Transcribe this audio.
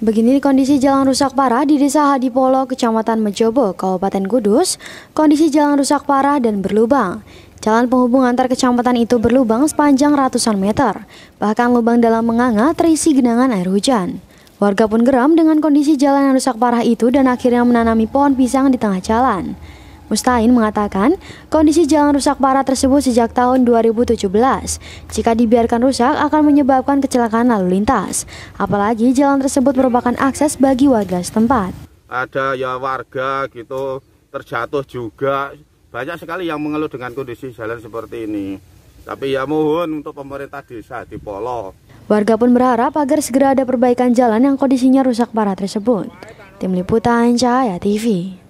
Begini kondisi jalan rusak parah di Desa Hadipolo, Kecamatan Mejobo, Kabupaten Kudus. Kondisi jalan rusak parah dan berlubang. Jalan penghubung antar kecamatan itu berlubang sepanjang ratusan meter. Bahkan lubang dalam menganga terisi genangan air hujan. Warga pun geram dengan kondisi jalan yang rusak parah itu dan akhirnya menanami pohon pisang di tengah jalan. Mustain mengatakan, kondisi jalan rusak parah tersebut sejak tahun 2017. Jika dibiarkan rusak akan menyebabkan kecelakaan lalu lintas, apalagi jalan tersebut merupakan akses bagi warga setempat. Ada ya warga gitu terjatuh juga. Banyak sekali yang mengeluh dengan kondisi jalan seperti ini. Tapi ya mohon untuk pemerintah desa di Polo. Warga pun berharap agar segera ada perbaikan jalan yang kondisinya rusak parah tersebut. Tim Liputan Cahaya TV